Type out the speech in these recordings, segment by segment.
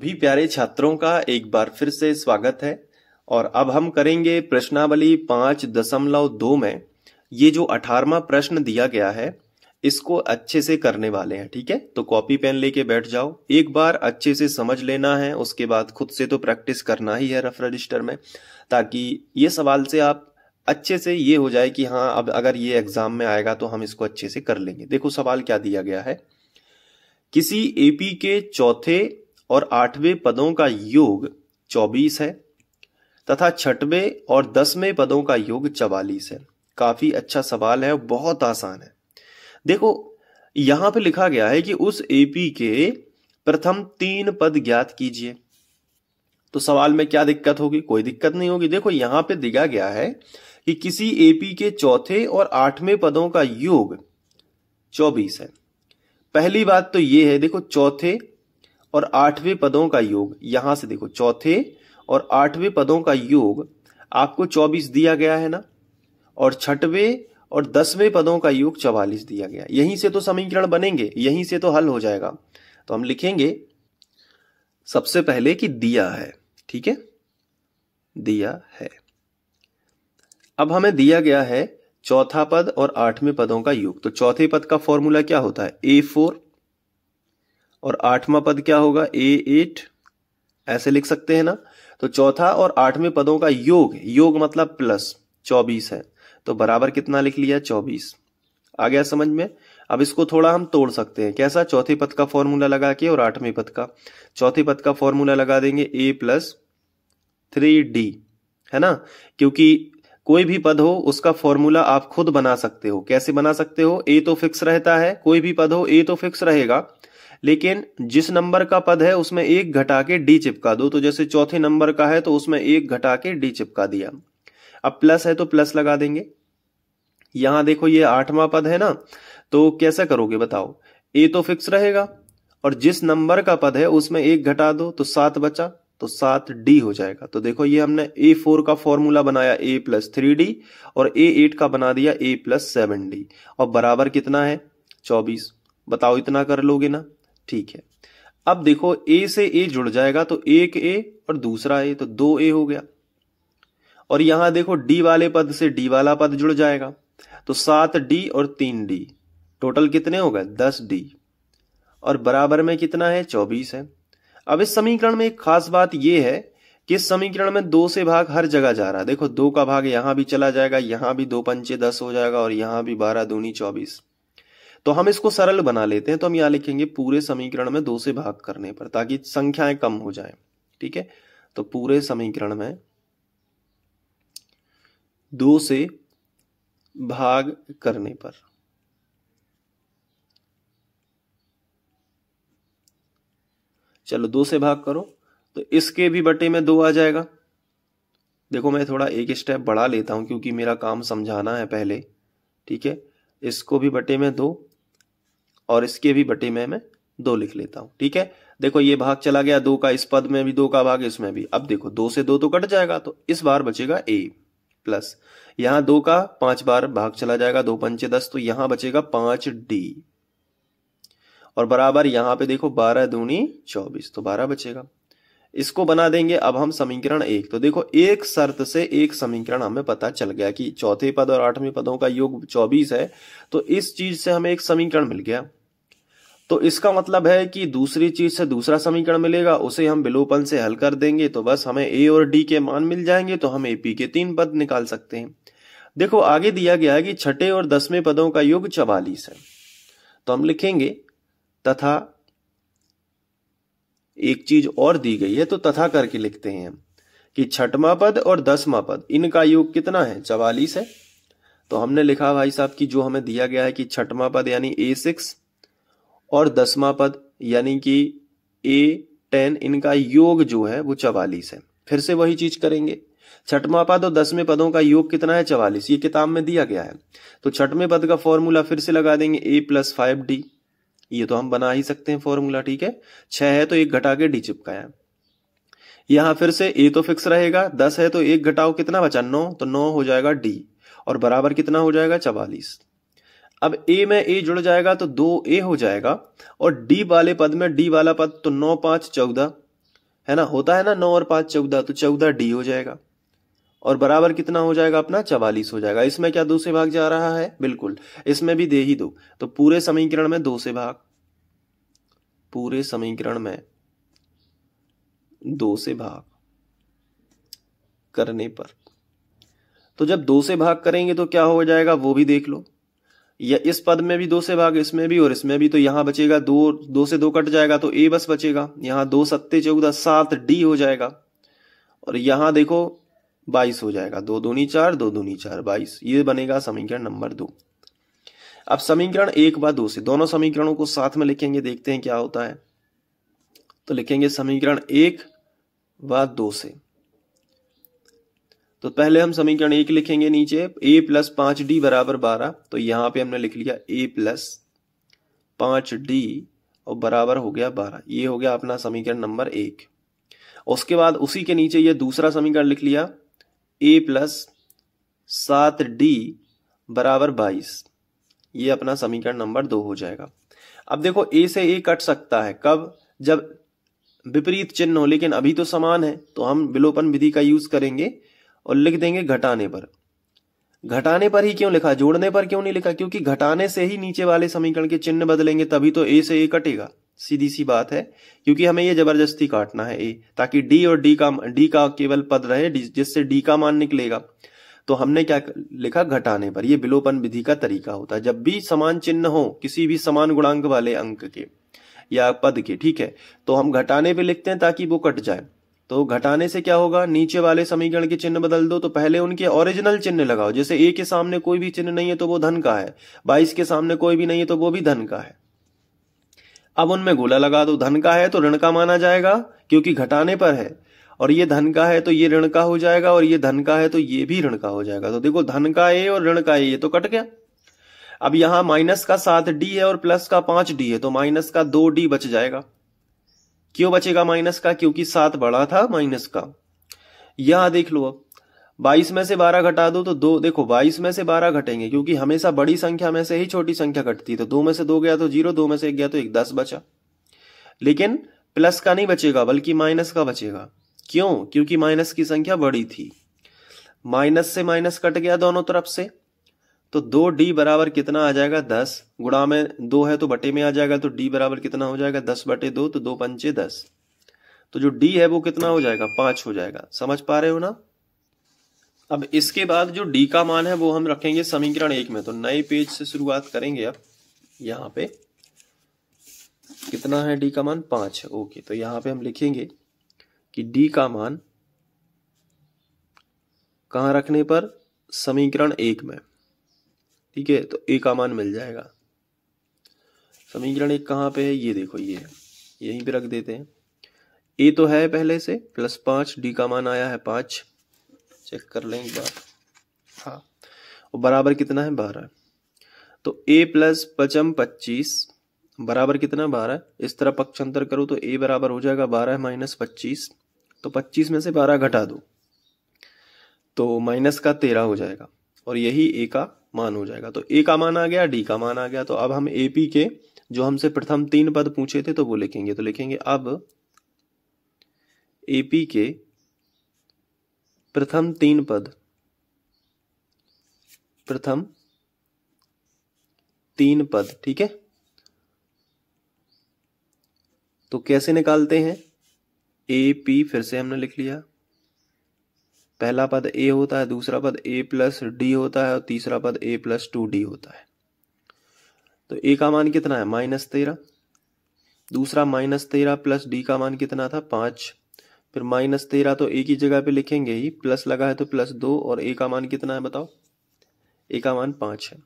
भी प्यारे छात्रों का एक बार फिर से स्वागत है और अब हम करेंगे प्रश्नावली पांच दशमलव दो में ये जो अठारवा प्रश्न दिया गया है इसको अच्छे से करने वाले हैं ठीक है तो कॉपी पेन लेके बैठ जाओ एक बार अच्छे से समझ लेना है उसके बाद खुद से तो प्रैक्टिस करना ही है रफ रजिस्टर में ताकि ये सवाल से आप अच्छे से ये हो जाए कि हाँ अब अगर ये एग्जाम में आएगा तो हम इसको अच्छे से कर लेंगे देखो सवाल क्या दिया गया है किसी एपी के चौथे और आठवें पदों का योग चौबीस है तथा छठवें और दसवें पदों का योग चवालीस है काफी अच्छा सवाल है बहुत आसान है देखो यहां पे लिखा गया है कि उस एपी के प्रथम तीन पद ज्ञात कीजिए तो सवाल में क्या दिक्कत होगी कोई दिक्कत नहीं होगी देखो यहां पे दिया गया है कि किसी एपी के चौथे और आठवें पदों का योग चौबीस है पहली बात तो ये है देखो चौथे और आठवें पदों का योग यहां से देखो चौथे और आठवें पदों का योग आपको चौबीस दिया गया है ना और छठवें और दसवें पदों का योग चवालीस दिया गया यहीं से तो समीकरण बनेंगे यहीं से तो हल हो जाएगा तो हम लिखेंगे सबसे पहले कि दिया है ठीक है दिया है अब हमें दिया गया है चौथा पद और आठवें पदों का योग तो चौथे पद का फॉर्मूला क्या होता है ए फोर और आठवां पद क्या होगा ए एट ऐसे लिख सकते हैं ना तो चौथा और आठवें पदों का योग योग मतलब प्लस चौबीस है तो बराबर कितना लिख लिया चौबीस आ गया समझ में अब इसको थोड़ा हम तोड़ सकते हैं कैसा चौथे पद का फॉर्मूला लगा के और आठवें पद का चौथे पद का फॉर्मूला लगा देंगे ए प्लस थ्री डी है ना क्योंकि कोई भी पद हो उसका फॉर्मूला आप खुद बना सकते हो कैसे बना सकते हो ए तो फिक्स रहता है कोई भी पद हो ए तो फिक्स रहेगा लेकिन जिस नंबर का पद है उसमें एक घटा के डी चिपका दो तो जैसे चौथे नंबर का है तो उसमें एक घटा के डी चिपका दिया अब प्लस है तो प्लस लगा देंगे यहां देखो ये आठवां पद है ना तो कैसे करोगे बताओ ए तो फिक्स रहेगा और जिस नंबर का पद है उसमें एक घटा दो तो सात बचा तो सात डी हो जाएगा तो देखो ये हमने ए फोर का फॉर्मूला बनाया ए प्लस थ्री डी और ए एट का बना दिया ए प्लस सेवन डी और बराबर कितना है चौबीस बताओ इतना कर लोगे ना ठीक है अब देखो ए से ए जुड़ जाएगा तो एक ए और दूसरा ए तो दो ए हो गया और यहां देखो डी वाले पद से डी वाला पद जुड़ जाएगा तो सात डी और तीन डी टोटल कितने हो गए दस डी और बराबर में कितना है चौबीस है अब इस समीकरण में एक खास बात यह है कि इस समीकरण में दो से भाग हर जगह जा रहा है देखो दो का भाग यहां भी चला जाएगा यहां भी दो पंचे दस हो जाएगा और यहां भी बारह दूनी चौबीस तो हम इसको सरल बना लेते हैं तो हम यहां लिखेंगे पूरे समीकरण में दो से भाग करने पर ताकि संख्याएं कम हो जाए ठीक है तो पूरे समीकरण में दो से भाग करने पर चलो दो से भाग करो तो इसके भी बटे में दो आ जाएगा देखो मैं थोड़ा एक स्टेप बढ़ा लेता हूं क्योंकि मेरा काम समझाना है पहले ठीक है इसको भी बटे में दो और इसके भी बटे में मैं दो लिख लेता हूं ठीक है देखो ये भाग चला गया दो का इस पद में भी दो का भाग इसमें भी अब देखो दो से दो तो कट जाएगा तो इस बार बचेगा ए प्लस यहां दो का पांच बार भाग चला जाएगा दो पंचे दस तो यहां बचेगा पांच डी और बराबर यहां पे देखो बारह दूनी चौबीस तो बारह बचेगा इसको बना देंगे अब हम समीकरण एक तो देखो एक शर्त से एक समीकरण हमें पता चल गया कि चौथे पद और आठवें पदों का योग चौबीस है तो इस चीज से हमें एक समीकरण मिल गया तो इसका मतलब है कि दूसरी चीज से दूसरा समीकरण मिलेगा उसे हम विलोपन से हल कर देंगे तो बस हमें ए और डी के मान मिल जाएंगे तो हम एपी के तीन पद निकाल सकते हैं देखो आगे दिया गया है कि छठे और दसवें पदों का योग चवालीस है तो हम लिखेंगे तथा एक चीज और दी गई है तो तथा करके लिखते हैं हम कि छठवा पद और दसवा पद इनका योग कितना है चवालीस है तो हमने लिखा भाई साहब कि जो हमें दिया गया है कि छठवा पद यानी ए सिक्स और दसवा पद यानी कि ए टेन इनका योग जो है वो चवालीस है फिर से वही चीज करेंगे छठवा पद और दसवें पदों का योग कितना है चवालीस ये किताब में दिया गया है तो छठवें पद का फॉर्मूला फिर से लगा देंगे ए प्लस फाइव डी ये तो हम बना ही सकते हैं फॉर्मूला ठीक है छह है तो एक घटा के डी चिपकाया यहां फिर से ए तो फिक्स रहेगा दस है तो एक घटाओ कितना बचा नौ तो नौ हो जाएगा डी और बराबर कितना हो जाएगा चवालीस अब ए में ए जुड़ जाएगा तो दो ए हो जाएगा और डी वाले पद में डी वाला पद तो नौ पांच चौदह है ना होता है ना नौ और पांच चौदह तो चौदह डी हो जाएगा और बराबर कितना हो जाएगा अपना चवालीस हो जाएगा इसमें क्या दो से भाग जा रहा है बिल्कुल इसमें भी दे ही दो तो पूरे समीकरण में दो से भाग पूरे समीकरण में दो से भाग करने पर तो जब दो से भाग करेंगे तो क्या हो जाएगा वो भी देख लो या इस पद में भी दो से भाग इसमें भी और इसमें भी तो यहाँ बचेगा दो दो से दो कट जाएगा तो ए बस बचेगा यहाँ दो सत्ते चौदह सात डी हो जाएगा और यहाँ देखो बाईस हो जाएगा दो दूनी चार दो दूनी चार बाईस ये बनेगा समीकरण नंबर दो अब समीकरण एक व दो से दोनों समीकरणों को साथ में लिखेंगे देखते हैं क्या होता है तो लिखेंगे समीकरण एक व दो से तो पहले हम समीकरण एक लिखेंगे नीचे ए प्लस पांच डी बराबर बारह तो यहां पे हमने लिख लिया ए प्लस पांच डी और बराबर हो गया बारह ये हो गया अपना समीकरण नंबर एक उसके बाद उसी के नीचे ये दूसरा समीकरण लिख लिया ए प्लस सात डी बराबर बाईस ये अपना समीकरण नंबर दो हो जाएगा अब देखो ए से ए कट सकता है कब जब विपरीत चिन्ह हो लेकिन अभी तो समान है तो हम विलोपन विधि का यूज करेंगे और लिख देंगे घटाने पर घटाने पर ही क्यों लिखा जोड़ने पर क्यों नहीं लिखा क्योंकि घटाने से ही नीचे वाले समीकरण के चिन्ह बदलेंगे तभी तो ए से ए कटेगा सीधी सी बात है क्योंकि हमें यह जबरदस्ती काटना है ए ताकि डी और डी का डी का केवल पद रहे जिससे डी का मान निकलेगा तो हमने क्या लिखा घटाने पर यह विलोपन विधि का तरीका होता है जब भी समान चिन्ह हो किसी भी समान गुणांक वाले अंक के या पद के ठीक है तो हम घटाने पे लिखते हैं ताकि वो कट जाए तो घटाने से क्या होगा नीचे वाले समीकरण के चिन्ह बदल दो तो पहले उनके ओरिजिनल चिन्ह लगाओ जैसे ए के सामने कोई भी चिन्ह नहीं है तो वो धन का है बाईस के सामने कोई भी नहीं है तो वो भी धन का है अब उनमें गोला लगा दो धन का है तो ऋण का माना जाएगा क्योंकि घटाने पर है और ये धन का है तो ये ऋण का हो जाएगा और ये धन का है तो ये भी ऋण का हो जाएगा तो देखो धन का ए और ऋण का ए ये तो कट गया अब यहां माइनस का सात डी है और प्लस का पांच डी है तो माइनस का दो डी बच जाएगा क्यों बचेगा माइनस का क्योंकि सात बड़ा था माइनस का यहां देख लो अब बाईस में से बारह घटा दो तो दो देखो बाईस में से बारह घटेंगे क्योंकि हमेशा बड़ी संख्या में से ही छोटी संख्या घटती है तो दो में से दो गया तो जीरो दो में से एक गया तो एक दस बचा लेकिन प्लस का नहीं बचेगा बल्कि माइनस का बचेगा क्यों क्योंकि माइनस की संख्या बड़ी थी माइनस से माइनस कट गया दोनों तरफ से तो दो डी बराबर कितना आ जाएगा दस गुणा में दो है तो बटे में आ जाएगा तो डी बराबर कितना हो जाएगा दस बटे दो तो दो पंचे दस तो जो डी है वो कितना हो जाएगा पांच हो जाएगा समझ पा रहे हो ना अब इसके बाद जो डी का मान है वो हम रखेंगे समीकरण एक में तो नए पेज से शुरुआत करेंगे अब यहां पे कितना है डी का मान पांच है ओके तो यहां पे हम लिखेंगे कि डी का मान कहा रखने पर समीकरण एक में ठीक है तो ए का मान मिल जाएगा समीकरण एक कहाँ पे है ये देखो ये यहीं पे रख देते हैं ए तो है पहले से प्लस पाँच डी का मान आया है पाँच चेक कर लें एक बार हाँ और बराबर कितना है बारह तो ए प्लस पचम पच्चीस बराबर कितना बारह इस तरह पक्षांतर करो तो ए बराबर हो जाएगा बारह माइनस पच्चीस तो पच्चीस में से बारह घटा दो तो माइनस का तेरह हो जाएगा और यही ए का मान हो जाएगा तो ए का मान आ गया डी का मान आ गया तो अब हम ए पी के जो हमसे प्रथम तीन पद पूछे थे तो वो लिखेंगे तो लिखेंगे अब ए पी के प्रथम तीन पद प्रथम तीन पद ठीक है तो कैसे निकालते हैं ए पी फिर से हमने लिख लिया पहला पद ए होता है दूसरा पद ए प्लस डी होता है और तीसरा पद ए प्लस टू डी होता है तो ए का मान कितना है माइनस तेरह दूसरा माइनस तेरह प्लस डी का मान कितना था पांच फिर माइनस तेरह तो ए की जगह पे लिखेंगे ही प्लस लगा है तो प्लस दो और ए का मान कितना है बताओ ए का मान पांच है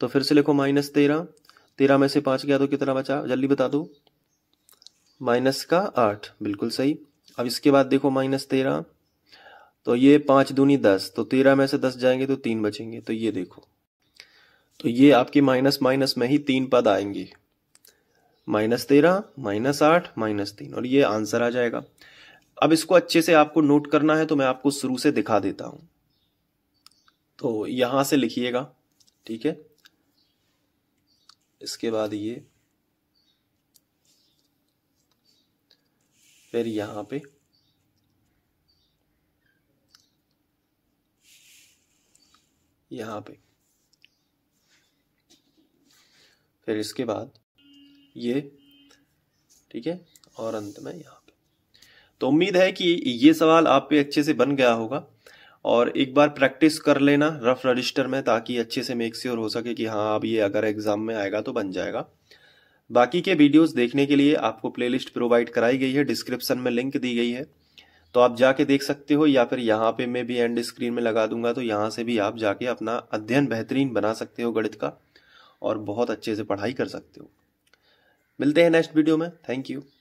तो फिर से लिखो माइनस तेरह तेरह में से पांच गया तो कितना बचा जल्दी बता दो माइनस का आठ बिल्कुल सही अब इसके बाद देखो माइनस तेरह तो ये पांच दूनी दस तो तेरह में से दस जाएंगे तो तीन बचेंगे तो ये देखो तो ये आपके माइनस माइनस में ही तीन पद आएंगे माइनस तेरह माइनस आठ माइनस तीन और ये आंसर आ जाएगा अब इसको अच्छे से आपको नोट करना है तो मैं आपको शुरू से दिखा देता हूं तो यहां से लिखिएगा ठीक है इसके बाद ये फिर यहां पे यहाँ पे फिर इसके बाद ये ठीक है और अंत में यहाँ पे तो उम्मीद है कि ये सवाल आप पे अच्छे से बन गया होगा और एक बार प्रैक्टिस कर लेना रफ रजिस्टर में ताकि अच्छे से मेक श्योर हो सके कि हाँ अब ये अगर एग्ज़ाम में आएगा तो बन जाएगा बाकी के वीडियोस देखने के लिए आपको प्लेलिस्ट प्रोवाइड कराई गई है डिस्क्रिप्शन में लिंक दी गई है तो आप जाके देख सकते हो या फिर यहाँ पे मैं भी एंड स्क्रीन में लगा दूंगा तो यहाँ से भी आप जाके अपना अध्ययन बेहतरीन बना सकते हो गणित का और बहुत अच्छे से पढ़ाई कर सकते हो मिलते हैं नेक्स्ट वीडियो में थैंक यू